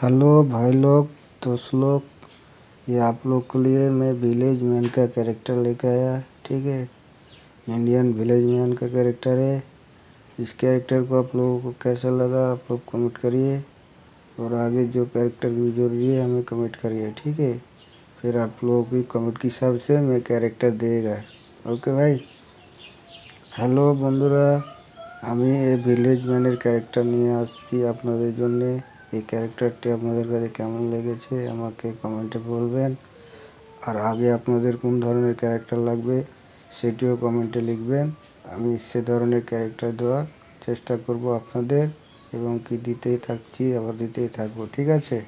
hello भाई लोग दोस्त लोग ये आप लोग के लिए मैं विलेज मैन का कैरेक्टर लेके आया ठीक है इंडियन विलेज मैन का कैरेक्टर है इस कैरेक्टर को आप लोगों को कैसा लगा आप लोग कमेंट करिए और आगे जो कैरेक्टर भी जरूरी है हमें कमेंट करिए ठीक है फिर आप लोगों की कमेंट के हिसाब से मैं कैरेक्टर देगा ओके भाई हेलो বন্ধুরা हमें ये विलेज मैनर कैरेक्टर नहीं आती আপনাদের জন্যে এই ক্যারেক্টারটি আপনাদের কাছে কেমন লেগেছে আমাকে কমেন্টে বলবেন আর আগে আপনাদের কোন ধরনের ক্যারেক্টার লাগবে সেটিও কমেন্টে লিখবেন আমি সে ধরনের ক্যারেক্টার দেওয়ার চেষ্টা করব আপনাদের এবং কি দিতেই থাকছি আবার দিতেই থাকবো ঠিক আছে